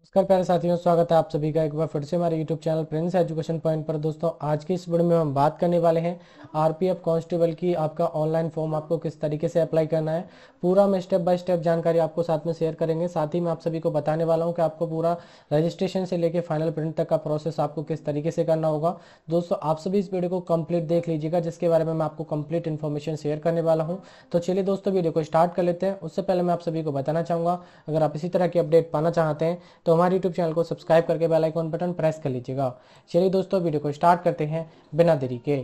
नमस्कार प्यारे साथियों स्वागत है आप सभी का एक बार फिर से हमारे YouTube channel prince education point पर दोस्तों आज के इस वीडियो में हम बात करने वाले हैं आर पी एफ कॉन्स्टेबल की आपका ऑनलाइन फॉर्म आपको किस तरीके से अप्लाई करना है पूरा हम स्टेप बाय स्टेप जानकारी आपको साथ में शेयर करेंगे साथ ही मैं आप सभी को बताने वाला हूँ कि आपको पूरा रजिस्ट्रेशन से लेकर फाइनल प्रिंट तक का प्रोसेस आपको किस तरीके से करना होगा दोस्तों आप सभी इस वीडियो को कम्प्लीट देख लीजिएगा जिसके बारे में मैं आपको कम्प्लीट इन्फॉर्मेशन शेयर करने वाला हूँ तो चलिए दोस्तों वीडियो को स्टार्ट कर लेते हैं उससे पहले मैं आप सभी को बताना चाहूँगा अगर आप इसी तरह की अपडेट पाना चाहते हैं तो तो हमारे यूट्यूब चैनल को सब्सक्राइब करके बेलाइकॉन बटन प्रेस कर लीजिएगा चलिए दोस्तों वीडियो को स्टार्ट करते हैं बिना देरी के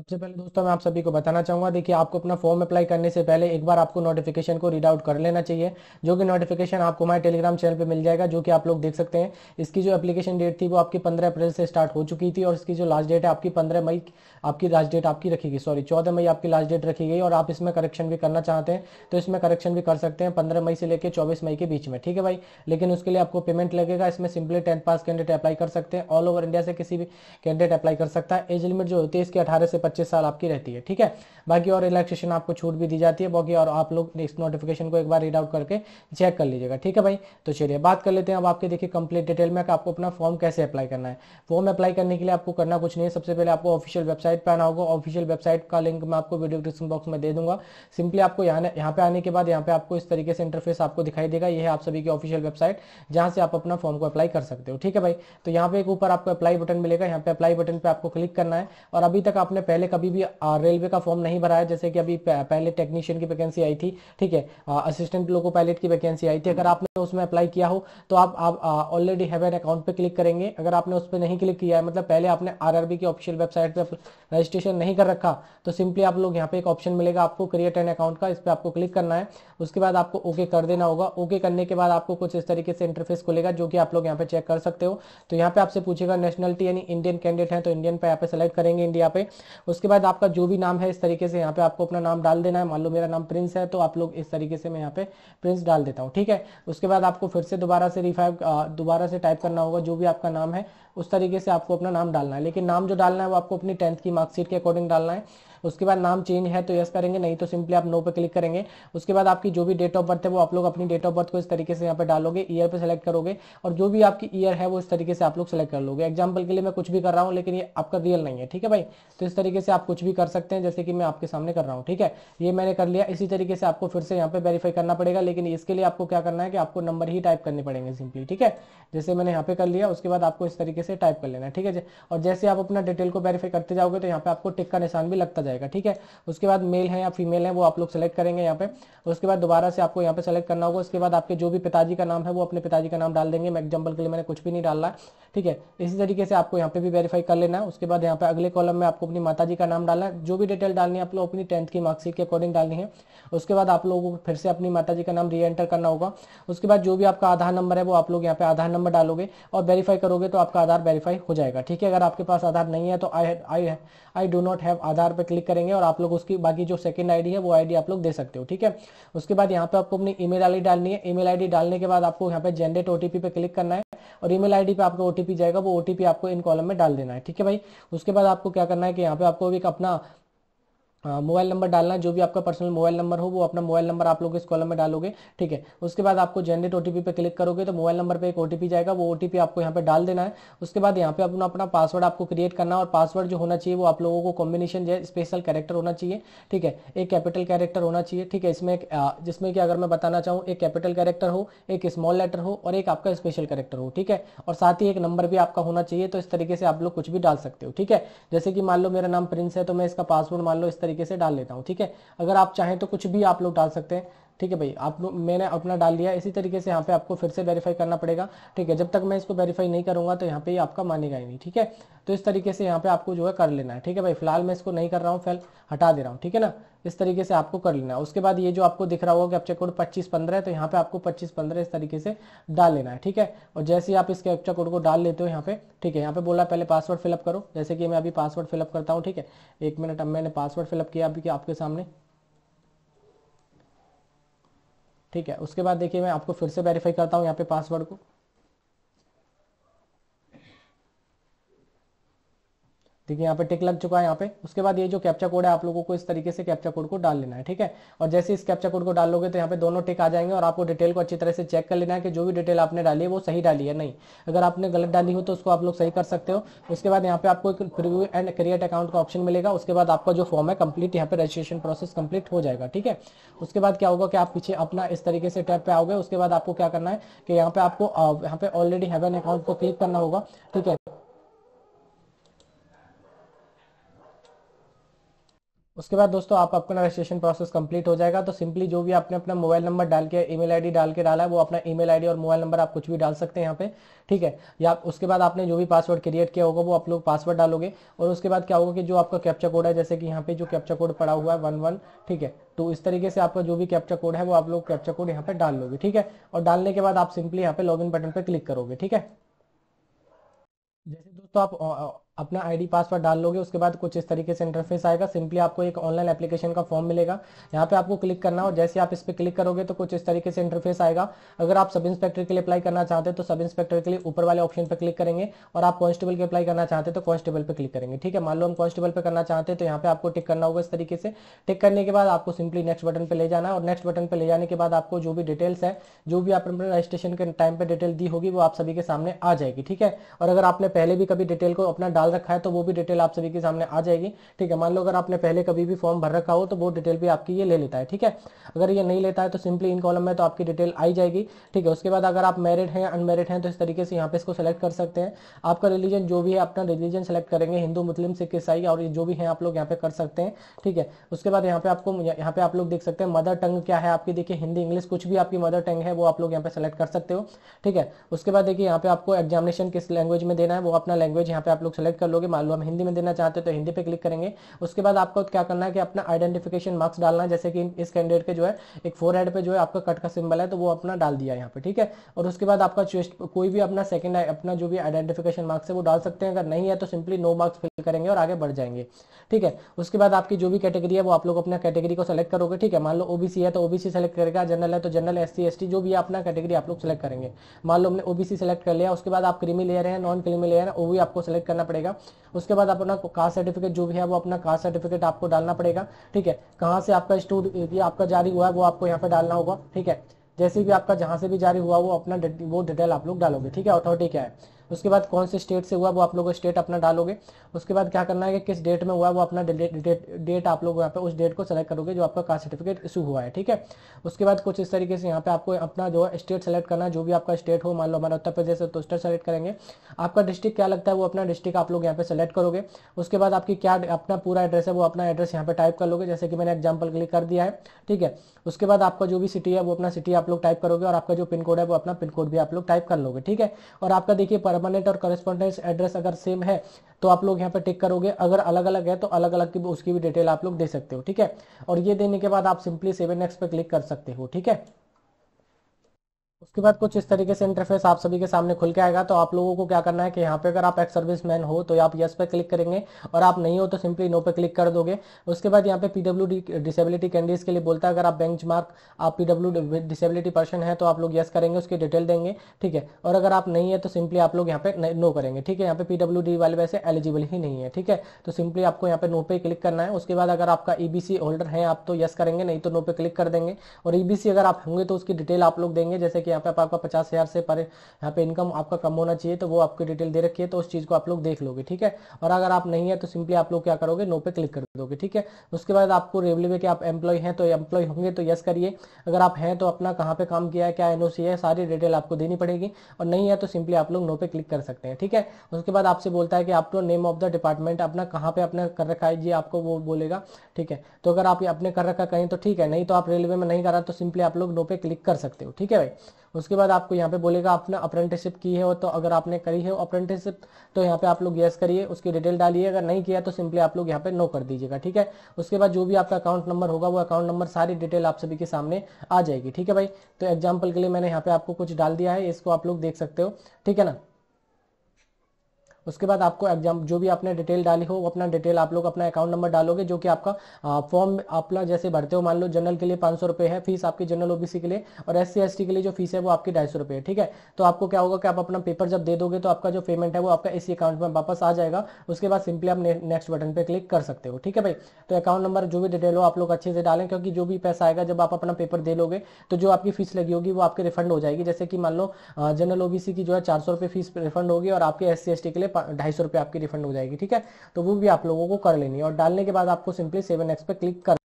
सबसे पहले दोस्तों मैं आप सभी को बताना चाहूंगा देखिए आपको अपना फॉर्म अप्लाई करने से पहले एक बार आपको नोटिफिकेशन को रीड आउट कर लेना चाहिए जो कि नोटिफिकेशन आपको हमारे टेलीग्राम चैनल पे मिल जाएगा जो कि आप लोग देख सकते हैं इसकी जो एप्लीकेशन डेट थी वो आपकी पंद्रह अप्रैल से स्टार्ट हो चुकी थी और इसकी जो लास्ट डेट है आपकी पंद्रह मई आपकी लास्ट डेट आपकी रखी गई सॉरी चौदह मई आपकी लास्ट डेट रखी गई और आप इसमें करेक्शन भी करना चाहते हैं तो इसमें करेक्शन भी कर सकते हैं पंद्रह मई से लेकर चौबीस मई के बीच में ठीक है भाई लेकिन उसके लिए आपको पेमेंट लगेगा इसमें simply tenth pass candidate apply कर सकते हैं ऑल ओवर इंडिया से किसी भी कैंडिडेट अप्लाई कर सकता है एज लिमिट जो होती है इसकी अठारह से पच्चीस साल आपकी रहती है ठीक है बाकी और रिलैक्सेशन आपको छूट भी दी जाती है बाकी और आप लोग इस नोटिफिकेशन को एक बार रीड आउट करके चेक कर लीजिएगा ठीक है भाई तो चलिए बात कर लेते हैं अब आपके देखिए कंप्लीट डिटेल में आपको अपना फॉर्म कैसे अप्लाई करना है फॉर्म अप्लाई करने के लिए आपको करना कुछ नहीं है सबसे पहले आपको ऑफिशियल वेबसाइट पर आना होगा ऑफिशियल वेबसाइट का लिंक मैं आपको वीडियो डिस्क्रिप्शन बॉक्स में दे दूंगा सिंपली आपको यहाँ यहाँ पे आने के बाद यहाँ पे आपको इस तरीके से इंटरफेस आपको दिखाई देगा यह है आप सभी की ऑफिशियल वेबसाइट जहाँ से आप अपना फॉर्म को अप्लाई कर सकते हो ठीक है भाई तो यहाँ पे एक ऊपर आपको अप्लाई बटन मिलेगा यहाँ पे अप्लाई बटन पर आपको क्लिक करना है और अभी तक आपने पहले कभी भी रेलवे का फॉर्म नहीं भरा है जैसे कि अभी पहले टेक्नीशियन की वैकेंसी आई थी ठीक है असिस्टेंट लोको पायलट की वैकेंसी आई थी अगर आपने उसमें अप्लाई किया हो तो आप ऑलरेडी हैव एन अकाउंट पे क्लिक करेंगे अगर आपने उस पर नहीं क्लिक किया है मतलब पहले आपने आरआरबी की ऑफिशियल वेबसाइट पर रजिस्ट्रेशन नहीं कर रखा तो सिंपली आप लोग यहाँ पे एक ऑप्शन मिलेगा आपको क्रिएट एन अकाउंट का इस पर आपको क्लिक करना है उसके बाद आपको ओके कर देना होगा ओके करने के बाद आपको कुछ इस तरीके से इंटरफेस खुलेगा जो कि आप लोग यहाँ पे चेक कर सकते हो तो यहाँ पे आपसे पूछेगा नेशनलिटी यानी इंडियन कैंडिडेट है तो इंडियन पे यहाँ पे सेलेक्ट करेंगे इंडिया पे उसके बाद आपका जो भी नाम है इस तरीके से यहाँ पे आपको अपना नाम डाल देना है मान लो मेरा नाम प्रिंस है तो आप लोग इस तरीके से मैं यहाँ पे प्रिंस डाल देता हूँ ठीक है उसके बाद आपको फिर से दोबारा से रिफाइव दोबारा से टाइप करना होगा जो भी आपका नाम है उस तरीके से आपको अपना नाम डालना है लेकिन नाम जो डालना है वो आपको अपनी टेंथ की मार्कशीट के अकॉर्डिंग डालना है उसके बाद नाम चेंज है तो यस करेंगे नहीं तो सिंपली आप नो पे क्लिक करेंगे उसके बाद आपकी जो भी डेट ऑफ बर्थ है वो आप लोग अपनी डेट ऑफ बर्थ को इस तरीके से यहाँ पे डालोगे ईयर पे सेलेक्ट करोगे और जो भी आपकी ईयर है वो इस तरीके से आप लोग सेलेक्ट कर लोगे एग्जाम्पल के लिए मैं कुछ भी कर रहा हूँ लेकिन ये आपका रियल नहीं है ठीक है भाई तो इस तरीके से आप कुछ भी कर सकते हैं जैसे कि मैं आपके सामने कर रहा हूँ ठीक है ये मैंने कर लिया इसी तरीके से आपको फिर से यहाँ पे वेरीफाई करना पड़ेगा लेकिन इसके लिए आपको क्या करना है कि आपको नंबर ही टाइप करने पड़ेंगे सिंपली ठीक है जैसे मैंने यहाँ पे कर लिया उसके बाद आपको इस तरीके से टाइप कर लेना है ठीक है और जैसे आप अपना डिटेल को वेरीफाई करते जाओगे तो यहाँ पे आपको टिक का निशान भी लगता जाएगा जाएगा ठीक है उसके बाद मेल है या फीमेल है वो आप लोग सेलेक्ट करेंगे यहाँ पे उसके बाद दोबारा से आपको यहाँ पे सेलेक्ट करना होगा उसके बाद आपके जो भी पिताजी का नाम है वो अपने पिताजी का नाम डाल देंगे मैं एग्जाम्पल के लिए मैंने कुछ भी नहीं डालना है ठीक है इसी तरीके से आपको यहाँ पे भी वेरीफाई कर लेना है उसके बाद यहाँ पे अगले कॉलम में आपको अपनी माता का नाम डालना है जो भी डिटेल डालनी है आप लोग अपनी टेंथ की मार्क्सिट के अकॉर्डिंग डालनी है उसके बाद आप लोगों को फिर से अपनी माता का नाम री एंटर करना होगा उसके बाद जो भी आपका आधार नंबर है वो आप लोग यहाँ पे आधार नंबर डालोगे और वेरीफाई करोगे तो आपका आधार वेरीफाई हो जाएगा ठीक है अगर आपके पास आधार नहीं है तो I I I do not have Aadhaar पर क्लिक क्लिक करेंगे और आप लोग उसकी बाकी जो सेकंड आईडी है वो आईडी आप लोग दे सकते हो ठीक है उसके बाद यहाँ पे आपको अपनी ईमेल आईडी डालनी है ईमेल आईडी डालने के बाद आपको यहाँ पे जनरेट ओटीपी पे क्लिक करना है और ईमेल आईडी पे आपको ओटीपी जाएगा वो ओटीपी आपको इन कॉलम में डाल देना है ठीक है भाई उसके बाद आपको क्या करना है कि यहाँ पे आपको एक अपना मोबाइल नंबर डालना है जो भी आपका पर्सनल मोबाइल नंबर हो वो अपना मोबाइल नंबर आप लोग इस कॉलम में डालोगे ठीक है उसके बाद आपको जनरेट ओटीपी पे क्लिक करोगे तो मोबाइल नंबर पे एक ओटीपी जाएगा वो ओटीपी आपको यहाँ पे डाल देना है उसके बाद यहाँ पे अपना अपना पासवर्ड आपको क्रिएट करना और पासवर्ड जो होना चाहिए वो आप लोगों को कॉम्बिनेशन जो है स्पेशल कैरेक्टर होना चाहिए ठीक है एक कैपिटल कैरेक्टर होना चाहिए ठीक है इसमें जिसमें कि अगर मैं बताना चाहूँ एक कैपिटल कैरेक्टर हो एक स्मॉल लेटर हो और एक आपका स्पेशल कैरेक्टर हो ठीक है और साथ ही एक नंबर भी आपका होना चाहिए तो इस तरीके से आप लोग कुछ भी डाल सकते हो ठीक है जैसे कि मान लो मेरा नाम प्रिंस है तो मैं इसका पासवर्ड मान लो इस तरीके तरीके से डाल लेता हूँ ठीक है अगर आप चाहें तो कुछ भी आप लोग डाल सकते हैं ठीक है भाई आप मैंने अपना डाल लिया इसी तरीके से यहाँ पे आपको फिर से वेरीफाई करना पड़ेगा ठीक है जब तक मैं इसको वेरीफाई नहीं करूंगा तो यहाँ पे ये आपका मानेगा ही नहीं ठीक है तो इस तरीके से यहाँ पे आपको जो है कर लेना है ठीक है भाई फिलहाल मैं इसको नहीं कर रहा हूँ फिलहाल हटा दे रहा हूँ ठीक है ना इस तरीके से आपको कर लेना है उसके बाद ये जो आपको दिख रहा होगा कैप्चा कोड पच्चीस पंद्रह तो यहाँ पे आपको पच्चीस पंद्रह इस तरीके से डाल लेना है ठीक है और जैसे ही आप इस कैप्चा कोड को डाल लेते हो यहाँ पे ठीक है यहाँ पे बोला पहले पासवर्ड फिलअप करो जैसे कि मैं अभी पासवर्ड फिलअप करता हूँ ठीक है एक मिनट अब मैंने पासवर्ड फिलअप किया अभी आपके सामने ठीक है उसके बाद देखिए मैं आपको फिर से वेरीफाई करता हूँ यहाँ पे पासवर्ड को ठीक है यहाँ पे टिक लग चुका है यहाँ पे उसके बाद ये जो कैप्चा कोड है आप लोगों को इस तरीके से कैप्चा कोड को डाल लेना है ठीक है और जैसे इस कैप्चा कोड को डाल लोगे तो यहाँ पे दोनों टिक आ जाएंगे और आपको डिटेल को अच्छी तरह से चेक कर लेना है कि जो भी डिटेल आपने डाली है वो सही डाली है नहीं अगर आपने गलत डाली हो तो उसको आप लोग सही कर सकते हो उसके बाद यहाँ पे आपको एक प्रिव्यू एंड क्रिएट अकाउंट का ऑप्शन मिलेगा उसके बाद आपका जो फॉर्म है कंप्लीट यहाँ पे रजिस्ट्रेशन प्रोसेस कंप्लीट हो जाएगा ठीक है उसके बाद क्या होगा कि आप पीछे अपना इस तरीके से टैप पे आओगे उसके बाद आपको क्या करना है कि यहाँ पे आपको यहाँ पे ऑलरेडी एन अकाउंट को क्लिक करना होगा ठीक है उसके बाद दोस्तों आप अपना रजिस्ट्रेशन प्रोसेस कंप्लीट हो जाएगा तो सिंपली जो भी आपने अपना मोबाइल नंबर डाल के ईमेल आईडी डाल के डाला है वो अपना ईमेल आईडी और मोबाइल नंबर आप कुछ भी डाल सकते हैं यहाँ पे ठीक है या उसके बाद आपने जो भी पासवर्ड क्रिएट किया होगा वो आप लोग पासवर्ड डालोगे और उसके बाद क्या होगा कि जो आपका कैप्चा कोड है जैसे कि यहाँ पे जो कैप्चा कोड पड़ा हुआ है वन वन ठीक है तो इस तरीके से आपका जो भी कैप्चा कोड है वो आप लोग कैप्चा कोड यहाँ पे डाल लोगे ठीक है और डालने के बाद आप सिंपली यहाँ पे लॉग बटन पर क्लिक करोगे ठीक है जैसे दोस्तों आप अपना आईडी पासवर्ड डाल लोगे उसके बाद कुछ इस तरीके से इंटरफेस आएगा सिंपली आपको एक ऑनलाइन एप्लीकेशन का फॉर्म मिलेगा यहाँ पे आपको क्लिक करना हो जैसे आप इस पर क्लिक करोगे तो कुछ इस तरीके से इंटरफेस आएगा अगर आप सब इंस्पेक्टर के लिए अप्लाई करना चाहते हैं तो सब इंस्पेक्टर के लिए ऊपर वाले ऑप्शन पर क्लिक करेंगे और आप कॉन्स्टेबल के अप्लाई करना चाहते हैं तो कॉन्स्टेबल पर क्लिक करेंगे ठीक है मान लो हम कॉन्स्टेबल पर करना चाहते हैं तो यहाँ पे आपको टिक करना होगा इस तरीके से टिक करने के बाद आपको सिंपली नेक्स्ट बटन पर ले जाना और नेक्स्ट बटन पर ले जाने के बाद आपको जो भी डिटेल्स है जो भी आपने अपने रजिस्ट्रेशन के टाइम पर डिटेल दी होगी वो आप सभी के सामने आ जाएगी ठीक है और अगर आपने पहले भी कभी डिटेल को अपना डाल डाल रखा है तो वो भी डिटेल आप सभी के सामने आ जाएगी ठीक है मान लो अगर आपने पहले कभी भी फॉर्म भर रखा हो तो वो डिटेल भी आपकी ये ले लेता है ठीक है अगर ये नहीं लेता है तो सिंपली इन कॉलम में तो आपकी डिटेल आई जाएगी ठीक है उसके बाद अगर आप मैरिड हैं अनमेरिड हैं तो इस तरीके से यहाँ पे इसको सेलेक्ट कर सकते हैं आपका रिलीजन जो भी है अपना रिलीजन सेलेक्ट करेंगे हिंदू मुस्लिम सिख ईसाई और जो भी है आप लोग यहाँ पे कर सकते हैं ठीक है उसके बाद यहाँ पे आपको यहाँ पे आप लोग देख सकते हैं मदर टंग क्या है आपकी देखिए हिंदी इंग्लिश कुछ भी आपकी मदर टंग है वो आप लोग यहाँ पे सेलेक्ट कर सकते हो ठीक है उसके बाद देखिए यहाँ पे आपको एग्जामिनेशन किस लैंग्वेज में देना है वो अपना लैंग्वेज यहाँ पे आप लोग सेलेक्ट सेलेक्ट कर लोगे मान लो हम हिंदी में देना चाहते हैं तो हिंदी पे क्लिक करेंगे उसके बाद आपको क्या करना है कि अपना आइडेंटिफिकेशन मार्क्स डालना है जैसे कि इस कैंडिडेट के जो है एक फोर हेड पर जो है आपका कट का सिंबल है तो वो अपना डाल दिया यहाँ पे ठीक है और उसके बाद आपका कोई भी अपना सेकंड अपना जो भी आइडेंटिफिकेशन मार्क्स है वो डाल सकते हैं अगर नहीं है तो सिंपली नो मार्क्स फिल करेंगे और आगे बढ़ जाएंगे ठीक है उसके बाद आपकी जो भी कैटेगरी है वो आप लोग अपना कैटेगरी को सेलेक्ट करोगे ठीक है मान लो ओबीसी है तो ओबीसी सेलेक्ट करेगा जनरल है तो जनरल एस सी जो भी अपना कैटेगरी आप लोग सेलेक्ट करेंगे मान लो हमने ओबीसी सेलेक्ट कर लिया उसके बाद आप क्रीमी लेयर है नॉन क्रीमी लेयर है वो भी आपको सेलेक्ट करना पड़ेगा पड़ेगा उसके बाद अपना कास्ट सर्टिफिकेट जो भी है वो अपना कास्ट सर्टिफिकेट आपको डालना पड़ेगा ठीक है कहाँ से आपका स्टूड ये आपका जारी हुआ है वो आपको यहाँ पे डालना होगा ठीक है जैसे भी आपका जहाँ से भी जारी हुआ वो अपना वो डिटेल आप लोग डालोगे ठीक है अथॉरिटी क्या है उसके बाद कौन से स्टेट से हुआ वो आप लोग स्टेट अपना डालोगे उसके बाद क्या करना है कि किस डेट में हुआ वो अपना डेट आप लोग यहाँ पे उस डेट को सेलेक्ट करोगे जो आपका कास्ट सर्टिफिकेट इशू हुआ है ठीक है उसके बाद कुछ इस तरीके से यहाँ पे आपको अपना जो है स्टेट सेलेक्ट करना जो भी आपका स्टेट हो मान लो हमारा उत्तर प्रदेश है तो स्टेट सेलेक्ट करेंगे आपका डिस्ट्रिक्ट क्या लगता है वो अपना डिस्ट्रिक्ट आप लोग यहाँ पे सेलेक्ट करोगे उसके बाद आपकी क्या अपना पूरा एड्रेस है वो अपना एड्रेस यहाँ पे टाइप कर लोगे जैसे कि मैंने एग्जाम्पल क्लिक कर दिया है ठीक है उसके बाद आपका जो भी सिटी है वो अपना सिटी आप लोग टाइप करोगे और आपका जो पिन कोड है वो अपना पिन कोड भी आप लोग टाइप कर लोगे ठीक है और आपका देखिए परमानेंट और करेस्पॉन्डेंस एड्रेस अगर सेम है तो आप लोग यहाँ पे टिक करोगे अगर अलग अलग है तो अलग अलग की उसकी भी डिटेल आप लोग दे सकते हो ठीक है और ये देने के बाद आप सिंपली सेवन एक्स पे क्लिक कर सकते हो ठीक है उसके बाद कुछ इस तरीके से इंटरफेस आप सभी के सामने खुल के आएगा तो आप लोगों को क्या करना है कि यहाँ पे अगर आप एक्स सर्विस मैन हो तो आप यस पे क्लिक करेंगे और आप नहीं हो तो सिंपली नो पे क्लिक कर दोगे उसके बाद यहाँ पे पीडब्ल्यू डी डिसेबिलिटी कैंडिडेट्स के लिए बोलता है अगर आप बेंच मार्क आप पीडब्ल्यू डिसेबिलिटी पर्सन है तो आप लोग यस करेंगे उसकी डिटेल देंगे ठीक है और अगर आप नहीं है तो सिंपली आप लोग यहाँ पे नो करेंगे ठीक है यहाँ पे पीडब्ल्यू डी वाले वैसे एलिजिबल ही नहीं है ठीक है तो सिंपली आपको यहाँ पे नो पे क्लिक करना है उसके बाद अगर आपका सी होल्डर है आप तो यस करेंगे नहीं तो नो पे क्लिक कर देंगे और ईबीसी e अगर आप होंगे तो उसकी डिटेल आप लोग देंगे जैसे कि यहाँ पे आपका पचास हज़ार से पर यहाँ पे इनकम आपका कम होना चाहिए तो वो आपकी डिटेल दे रखी है तो उस चीज़ को आप लोग देख लोगे ठीक है और अगर आप नहीं है तो सिंपली आप लोग क्या करोगे नो पे क्लिक कर दोगे ठीक है उसके बाद आपको रेवली में आप एम्प्लॉय हैं तो एम्प्लॉय होंगे तो यस करिए अगर आप हैं तो अपना कहाँ पे काम किया है क्या एन है सारी डिटेल आपको देनी पड़ेगी और नहीं है तो सिंपली आप लोग नो पे क्लिक कर सकते हैं ठीक है उसके बाद आपसे बोलता है कि आपको नेम ऑफ द डिपार्टमेंट अपना कहाँ पे अपना कर रखा है जी आपको वो बोलेगा ठीक है तो अगर आप अपने कर रखा कहीं तो ठीक है नहीं तो आप रेलवे में नहीं करा तो सिंपली आप लोग नो पे क्लिक कर सकते हो ठीक है भाई उसके बाद आपको यहाँ पे बोलेगा आपने अप्रेंटिसिप की है तो अगर आपने करी है अप्रेंटिसिप तो यहाँ पे आप लोग येस करिए उसकी डिटेल डालिए अगर नहीं किया तो सिंपली आप लोग यहाँ पे नो कर दीजिएगा ठीक है उसके बाद जो भी आपका अकाउंट नंबर होगा वो अकाउंट नंबर सारी डिटेल आप सभी के सामने आ जाएगी ठीक है भाई तो एग्जाम्पल के लिए मैंने यहाँ पे आपको कुछ डाल दिया है इसको आप लोग देख सकते हो ठीक है ना उसके बाद आपको एग्जाम जो भी आपने डिटेल डाली हो वो अपना डिटेल आप लोग अपना अकाउंट नंबर डालोगे जो कि आपका फॉर्म अपना जैसे भरते हो मान लो जनरल के लिए पाँच सौ है फीस आपकी जनरल ओबीसी के लिए और एस सी के लिए जो फीस है वो आपकी ढाई सौ है ठीक है तो आपको क्या होगा कि आप अपना पेपर जब दे दोगे तो आपका जो पेमेंट है वो आपका इसी अकाउंट में वापस आ जाएगा उसके बाद सिंपली आप नेक्स्ट बटन पर क्लिक कर सकते हो ठीक है भाई तो अकाउंट नंबर जो भी डिटेल हो आप लोग अच्छे से डालें क्योंकि जो भी पैसा आएगा जब आप अपना पेपर दे लोगे तो जो आपकी फीस लगी होगी वो आपके रिफंड हो जाएगी जैसे कि मान लो जनरल ओबीसी की जो है चार सौ फीस रिफंड होगी और आपके एस सी के लिए ढाई सौ रुपये आपकी रिफंड हो जाएगी ठीक है तो वो भी आप लोगों को कर लेनी है और डालने के बाद आपको सिंपली सेवन एक्स पे क्लिक कर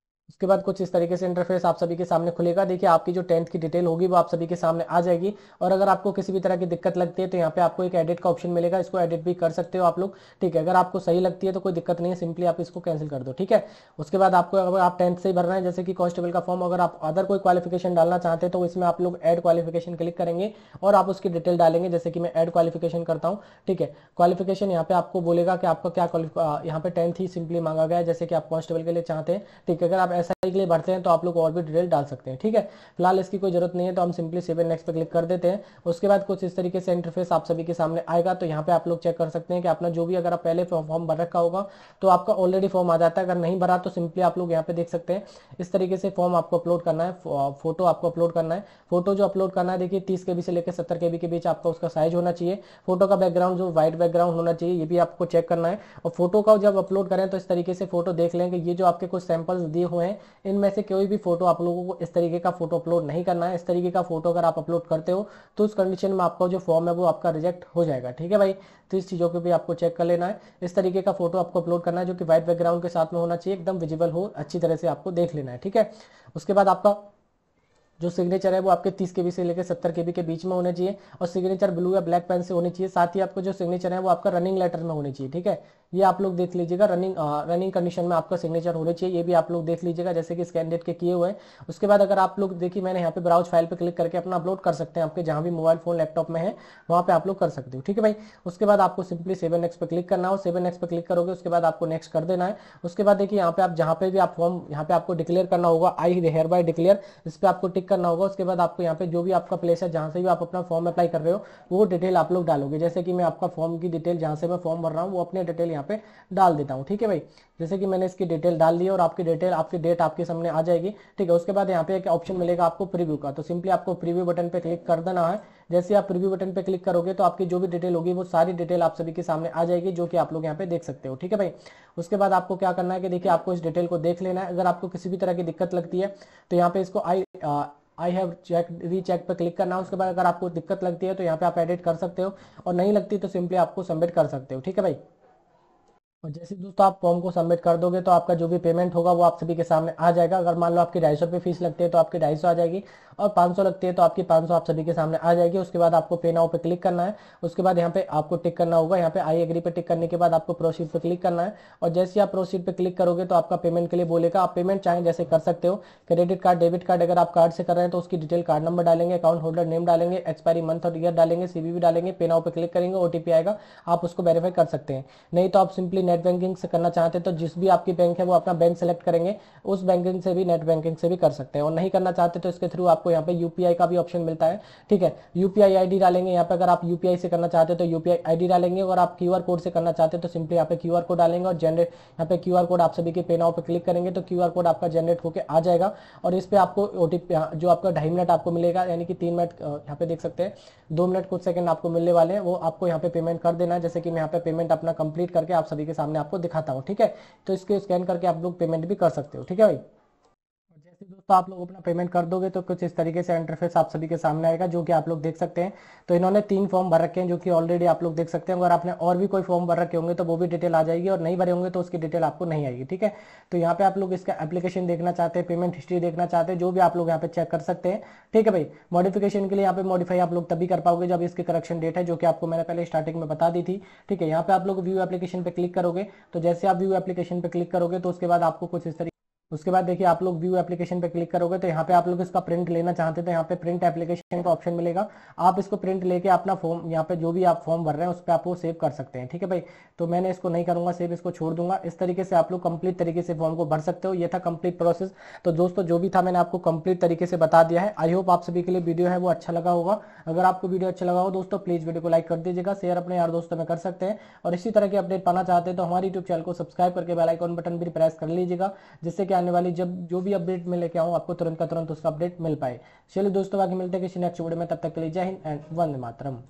उसके बाद कुछ इस तरीके से इंटरफेस आप सभी के सामने खुलेगा देखिए आपकी जो टेंथ की डिटेल होगी वो आप सभी के सामने आ जाएगी और अगर आपको किसी भी तरह की दिक्कत लगती है तो यहाँ पे आपको एक एडिट का ऑप्शन मिलेगा इसको एडिट भी कर सकते हो आप लोग ठीक है अगर आपको सही लगती है तो कोई दिक्कत नहीं है सिंपली आप इसको कैंसिल कर दो ठीक है उसके बाद आपको अगर आप टेंथ से ही भरना है जैसे कि कॉन्स्टेबल का फॉर्म अगर आप अदर कोई क्वालिफिकेशन डालना चाहते हैं तो इसमें आप लोग एड क्वालिफिकेशन क्लिक करेंगे और आप उसकी डिटेल डालेंगे जैसे कि मैं एड क्वालिफिकेशन करता हूँ ठीक है क्वालिफिकेशन यहाँ पे आपको बोलेगा कि आपका क्या यहाँ पे टेंथ ही सिंपली मांगा गया जैसे कि आप कॉन्स्टेबल के लिए चाहते हैं ठीक है अगर आप एस एसआई के लिए भरते हैं तो आप लोग और भी डिटेल डाल सकते हैं ठीक है फिलहाल इसकी कोई जरूरत नहीं है तो हम सिंपली सेवन नेक्स्ट पर क्लिक कर देते हैं उसके बाद कुछ इस तरीके से इंटरफेस आप सभी के सामने आएगा तो यहाँ पे आप लोग चेक कर सकते हैं कि अपना जो भी अगर आप पहले फॉर्म भर रखा होगा तो आपका ऑलरेडी फॉर्म आ जाता है अगर नहीं भरा तो सिंपली आप लोग यहाँ पे देख सकते हैं इस तरीके से फॉर्म आपको अपलोड करना है फोटो आपको अपलोड करना है फोटो जो अपलोड करना है देखिए तीस के से लेकर सत्तर के के बीच आपका उसका साइज होना चाहिए फोटो का बैकग्राउंड जो व्हाइट बैकग्राउंड होना चाहिए ये भी आपको चेक करना है और फोटो का जब अपलोड करें तो इस तरीके से फोटो देख लें कि ये जो आपके कुछ सैंपल्स दिए हुए हैं इनमें से कोई भी फोटो आप लोगों को इस तरीके का फोटो अपलोड नहीं करना है इस तरीके का फोटो अगर आप अपलोड करते हो तो उस कंडीशन में आपका जो फॉर्म है वो आपका रिजेक्ट हो जाएगा ठीक है भाई तो इस चीज़ों को भी आपको चेक कर लेना है इस तरीके का फोटो आपको अपलोड करना है जो कि व्हाइट बैकग्राउंड के साथ में होना चाहिए एकदम विजिबल हो अच्छी तरह से आपको देख लेना है ठीक है उसके बाद आपका जो सिग्नेचर है वो आपके तीस के बी से लेकर सत्तर के बी के बीच में होने चाहिए और सिग्नेचर ब्लू या ब्लैक पेन से होनी चाहिए साथ ही आपको जो सिग्नेचर है वो आपका रनिंग लेटर में होनी चाहिए ठीक है ये आप लोग देख लीजिएगा रनिंग आ, रनिंग कंडीशन में आपका सिग्नेचर होने चाहिए ये भी आप लोग देख लीजिएगा जैसे कि डेट के किए हुए उसके बाद अगर आप लोग देखिए मैंने यहाँ पे ब्राउज फाइल पर क्लिक करके अपना अपलोड कर सकते हैं आपके जहाँ भी मोबाइल फोन लैपटॉप में है वहाँ पे आप लोग कर सकते हो ठीक है भाई उसके बाद आपको सिंपली सेवन एक्स पर क्लिक करना हो सेवन एक्स पर क्लिक करोगे उसके बाद आपको नेक्स्ट कर देना है उसके बाद देखिए यहाँ पे आप जहाँ पे भी आप फॉर्म यहाँ पे आपको डिक्लेयर करना होगा आई हेयर बाय डिक्लेयर इस पर आपको टिक करना होगा उसके बाद आपको यहाँ पे जो भी आपका प्लेस है जहाँ से भी आप अपना फॉर्म अप्लाई कर रहे हो वो डिटेल आप लोग डालोगे जैसे कि मैं आपका फॉर्म की डिटेल जहाँ से मैं फॉर्म भर रहा हूँ वो अपने डिटेल यहाँ पे डाल देता हूँ ठीक है भाई जैसे कि मैंने इसकी डिटेल डाल दी और आपकी डिटेल आपकी डेट आपके सामने आ जाएगी ठीक है उसके बाद यहाँ पे एक ऑप्शन मिलेगा आपको प्रिव्यू का तो सिंपली आपको प्रिव्यू बटन पर क्लिक कर देना है जैसे आप प्रीव्यू बटन पे क्लिक करोगे तो आपकी जो भी डिटेल होगी वो सारी डिटेल आप सभी के सामने आ जाएगी जो कि आप लोग यहाँ पे देख सकते हो ठीक है भाई उसके बाद आपको क्या करना है कि देखिए आपको इस डिटेल को देख लेना है अगर आपको किसी भी तरह की दिक्कत लगती है तो यहाँ पे इसको I I have check recheck पर क्लिक करना है उसके बाद अगर आपको दिक्कत लगती है तो यहाँ पे आप एडिट कर सकते हो और नहीं लगती तो सिंपली आपको सबमिट कर सकते हो ठीक है भाई और तो जैसे दोस्तों आप फॉर्म को सबमिट कर दोगे तो आपका जो भी पेमेंट होगा वो आप सभी के सामने आ जाएगा अगर मान लो आपकी ढाई सौ फीस लगती है तो आपकी ढाई सौ आ जाएगी और पाँच सौ लगती है तो आपकी पाँच सौ आप सभी के सामने आ जाएगी उसके बाद आपको पे नाउ पे क्लिक करना है उसके बाद यहाँ पे आपको टिक करना होगा यहाँ पे आई एग्री पे टिक करने के बाद आपको प्रोसीड पे क्लिक करना है और जैसे आप प्रोसीड पे क्लिक करोगे तो आपका पेमेंट के लिए बोलेगा आप पेमेंट चाहें जैसे कर सकते हो क्रेडिट कार्ड डेबिट कार्ड अगर आप कार्ड से कर रहे हैं तो उसकी डिटेल कार्ड नंबर डालेंगे अकाउंट होल्डर नेम डालेंगे एक्सपायरी मंथ और ईयर डालेंगे सीवीवी डालेंगे पे नाउ पे क्लिक करेंगे ओटीपी आएगा आप उसको वेरीफाई कर सकते हैं नहीं तो आप सिंपली नेट बैंकिंग से करना चाहते हैं तो जिस भी आपकी बैंक है वो अपना बैंक सेलेक्ट करेंगे उस बैंकिंग से भी नेट बैंकिंग से भी कर सकते हैं और नहीं करना चाहते तो इसके थ्रू आपको यहाँ पे यूपीआई का भी ऑप्शन मिलता है ठीक है यूपीआई आई डालेंगे यहाँ पे अगर आप यूपीआई से करना चाहते हैं तो यूपीआई आई डालेंगे और आप क्यू कोड से करना चाहते हैं तो सिंपली यहाँ पे क्यू कोड डालेंगे और जनरेट यहाँ पे क्यू कोड आप सभी के पे नाउ पे क्लिक करेंगे तो क्यू कोड आपका जनरेट होकर आ जाएगा और इस पर आपको ओटीपी जो आपका ढाई मिनट आपको मिलेगा यानी कि तीन मिनट यहाँ पे देख सकते हैं दो मिनट कुछ सेकंड आपको मिलने वाले हैं वो आपको यहाँ पे पेमेंट कर देना है जैसे कि मैं यहाँ पे पेमेंट अपना कंप्लीट करके आप सभी के सामने आपको दिखाता हूँ ठीक है तो इसको स्कैन करके आप लोग पेमेंट भी कर सकते हो ठीक है भाई दोस्तों आप लोग अपना पेमेंट कर दोगे तो कुछ इस तरीके से इंटरफेस आप सभी के सामने आएगा जो कि आप लोग देख सकते हैं तो इन्होंने तीन फॉर्म भर रखे हैं जो कि ऑलरेडी आप लोग देख सकते हैं अगर आपने और भी कोई फॉर्म भर रखे होंगे तो वो भी डिटेल आ जाएगी और नहीं भरे होंगे तो उसकी डिटेल आपको नहीं आएगी ठीक है तो यहाँ पे आप लोग इसका एप्लीकेशन देखना चाहते हैं पेमेंट हिस्ट्री देखना चाहते हैं जो भी आप लोग यहाँ पे चेक कर सकते हैं ठीक है भाई मॉडिफिकेशन के लिए यहाँ पे मॉडिफाई आप लोग तभी कर पाओगे जब इसकी करेक्शन डेट है जो कि आपको मैंने पहले स्टार्टिंग में बता दी थी ठीक है यहाँ पे आप लोग व्यू एप्लीकेशन पे क्लिक करोगे तो जैसे आप व्यू एप्लीकेशन पे क्लिक करोगे तो उसके बाद आपको कुछ इस तरीके उसके बाद देखिए आप लोग व्यू एप्लीकेशन पे क्लिक करोगे तो यहाँ पे आप लोग इसका प्रिंट लेना चाहते तो यहाँ पे प्रिंट एप्लीकेशन का ऑप्शन मिलेगा आप इसको प्रिंट लेके अपना फॉर्म यहाँ पे जो भी आप फॉर्म भर रहे हैं उस पर आप वो सेव कर सकते हैं ठीक है भाई तो मैंने इसको नहीं करूंगा सेव इसको छोड़ दूंगा इस तरीके से आप लोग कंप्लीट तरीके से फॉर्म को भर सकते हो ये था कंप्लीट प्रोसेस तो दोस्तों जो भी था मैंने आपको कंप्लीट तरीके से बता दिया है आई होप आप सभी के लिए वीडियो है वो अच्छा लगा होगा अगर आपको वीडियो अच्छा लगा हो दोस्तों प्लीज वीडियो को लाइक कर दीजिएगा शेयर अपने यार दोस्तों में कर सकते हैं और इसी तरह की अपडेट पाना चाहते हैं तो हमारे यूट्यूब चैनल को सब्सक्राइब करके बेलाइकॉन बटन भी प्रेस कर लीजिएगा जिससे कि आने वाली जब जो भी अपडेट मैं लेके आऊँ आपको तुरंत का तुरंत उसका अपडेट मिल पाए चलिए दोस्तों बाकी मिलते हैं किसी नेक्स्ट वीडियो में तब तक के लिए जय हिंद एंड वंदे मातरम